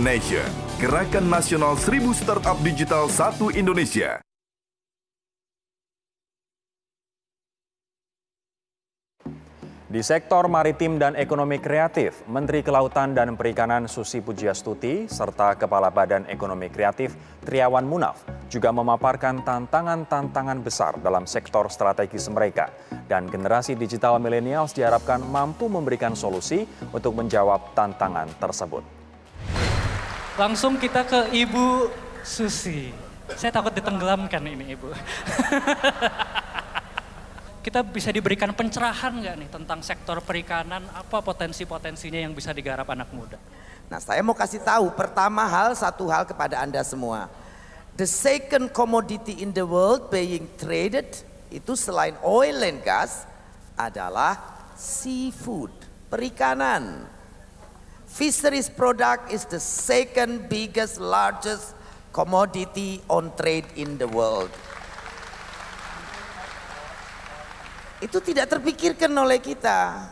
Nation, Gerakan Nasional 1000 Startup Digital satu Indonesia. Di sektor maritim dan ekonomi kreatif, Menteri Kelautan dan Perikanan Susi Pujiastuti serta Kepala Badan Ekonomi Kreatif Triawan Munaf juga memaparkan tantangan-tantangan besar dalam sektor strategis mereka. Dan generasi digital milenial diharapkan mampu memberikan solusi untuk menjawab tantangan tersebut. Langsung kita ke Ibu Susi. Saya takut ditenggelamkan ini Ibu. kita bisa diberikan pencerahan nggak nih tentang sektor perikanan, apa potensi-potensinya yang bisa digarap anak muda? Nah saya mau kasih tahu pertama hal, satu hal kepada Anda semua. The second commodity in the world being traded itu selain oil and gas adalah seafood, perikanan. Fisheries product is the second biggest, largest commodity on trade in the world. Itu tidak terpikirkan oleh kita.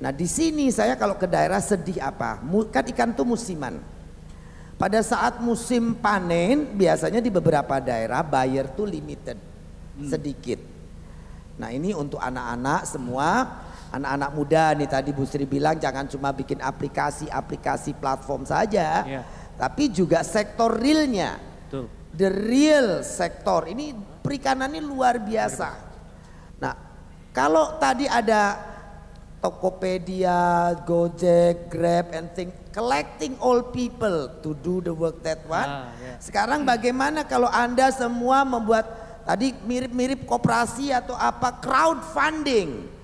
Nah di sini saya kalau ke daerah sedih apa? Kan ikan itu musiman. Pada saat musim panen biasanya di beberapa daerah buyer tuh limited, hmm. sedikit. Nah ini untuk anak-anak semua anak-anak muda nih tadi Bu Sri bilang jangan cuma bikin aplikasi-aplikasi platform saja, yeah. tapi juga sektor realnya. Betul. The real sektor ini perikanan ini luar biasa. Nah, kalau tadi ada Tokopedia, Gojek, Grab, and thing collecting all people to do the work that one. Ah, yeah. Sekarang bagaimana kalau anda semua membuat tadi mirip-mirip koperasi atau apa crowdfunding?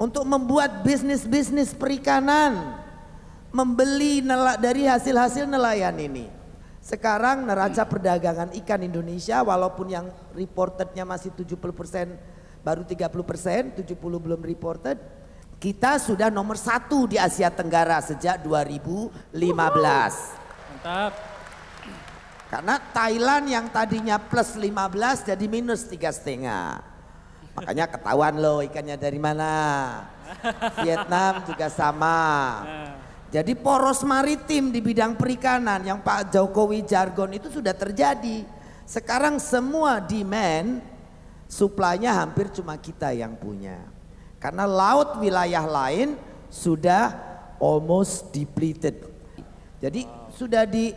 untuk membuat bisnis-bisnis perikanan, membeli dari hasil-hasil nelayan ini. Sekarang neraca perdagangan ikan Indonesia walaupun yang reportednya masih 70% baru 30%, 70 belum reported. Kita sudah nomor satu di Asia Tenggara sejak 2015. Mantap. Karena Thailand yang tadinya plus 15 jadi minus tiga setengah. Makanya ketahuan loh ikannya dari mana. Vietnam juga sama. Jadi poros maritim di bidang perikanan yang Pak Jokowi jargon itu sudah terjadi. Sekarang semua demand suplainya hampir cuma kita yang punya. Karena laut wilayah lain sudah almost depleted. Jadi wow. sudah di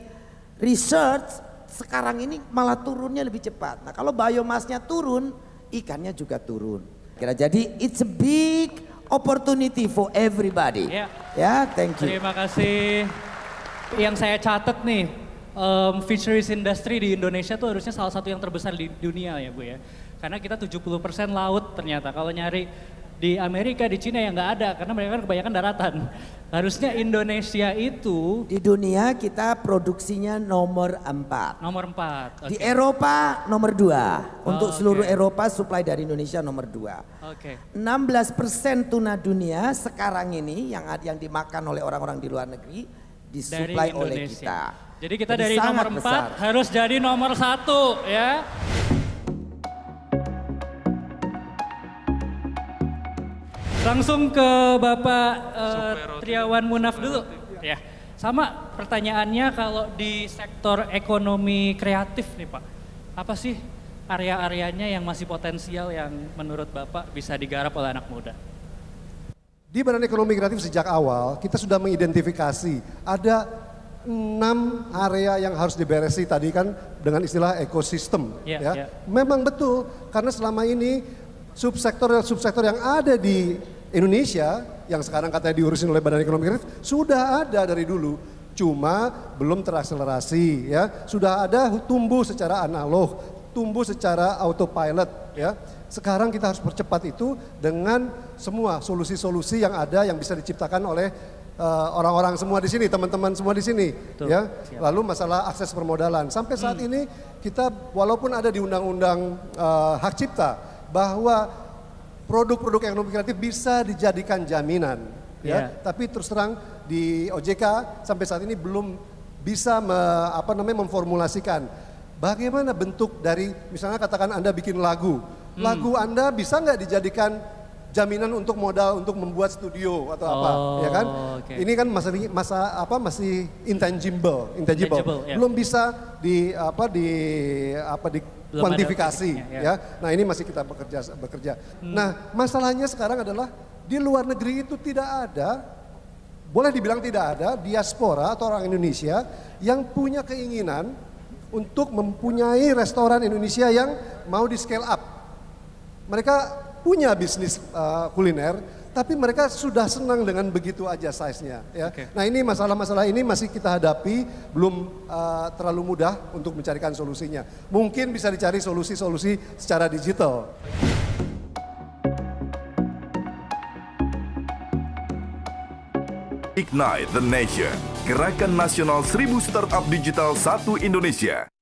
research sekarang ini malah turunnya lebih cepat. Nah kalau biomasnya turun ikannya juga turun. Kira jadi it's a big opportunity for everybody. Ya, yeah. yeah, thank you. Terima kasih. Yang saya catat nih, um, fisheries industry di Indonesia tuh harusnya salah satu yang terbesar di dunia ya Bu ya. Karena kita 70% laut ternyata. Kalau nyari di Amerika, di Cina yang nggak ada karena mereka kan kebanyakan daratan. Harusnya Indonesia itu di dunia kita produksinya nomor empat. Nomor empat. Okay. Di Eropa nomor dua. Oh, Untuk seluruh Eropa supply dari Indonesia nomor dua. Oke. Okay. 16 persen tuna dunia sekarang ini yang yang dimakan oleh orang-orang di luar negeri disuplai oleh kita. Jadi kita Jadi dari nomor empat harus jadi nomor satu ya. Langsung ke Bapak uh, Triawan Munaf dulu. Ya. Sama pertanyaannya kalau di sektor ekonomi kreatif nih Pak, apa sih area-areanya yang masih potensial yang menurut Bapak bisa digarap oleh anak muda? Di Badan Ekonomi Kreatif sejak awal kita sudah mengidentifikasi ada enam area yang harus diberesi tadi kan dengan istilah ekosistem yeah, ya. Yeah. Ya. Memang betul karena selama ini subsektor subsektor yang ada di Indonesia yang sekarang katanya diurusin oleh Badan Ekonomi Kreatif sudah ada dari dulu, cuma belum terakselerasi ya. Sudah ada tumbuh secara analog, tumbuh secara autopilot ya. Sekarang kita harus percepat itu dengan semua solusi-solusi yang ada yang bisa diciptakan oleh eh, orang-orang uh, semua di sini, teman-teman semua di sini, Betul. ya. Siap. Lalu masalah akses permodalan. Sampai saat hmm. ini kita walaupun ada di undang-undang uh, hak cipta bahwa produk-produk ekonomi kreatif bisa dijadikan jaminan ya. Iya. Tapi terus terang di OJK sampai saat ini belum bisa me, apa namanya memformulasikan bagaimana bentuk dari misalnya katakan Anda bikin lagu. Hmm. Lagu Anda bisa nggak dijadikan jaminan untuk modal untuk membuat studio atau oh, apa ya kan okay. ini kan masa masa apa masih intangible intangible, intangible yeah. belum bisa di apa di apa di belum kuantifikasi ya. ya. Nah, ini masih kita bekerja bekerja. Hmm. Nah, masalahnya sekarang adalah di luar negeri itu tidak ada boleh dibilang tidak ada diaspora atau orang Indonesia yang punya keinginan untuk mempunyai restoran Indonesia yang mau di scale up. Mereka punya bisnis uh, kuliner, tapi mereka sudah senang dengan begitu aja size-nya ya. Okay. Nah, ini masalah-masalah ini masih kita hadapi, belum uh, terlalu mudah untuk mencarikan solusinya. Mungkin bisa dicari solusi-solusi secara digital. Ignite the Nation, Gerakan Nasional 1000 Startup Digital satu Indonesia.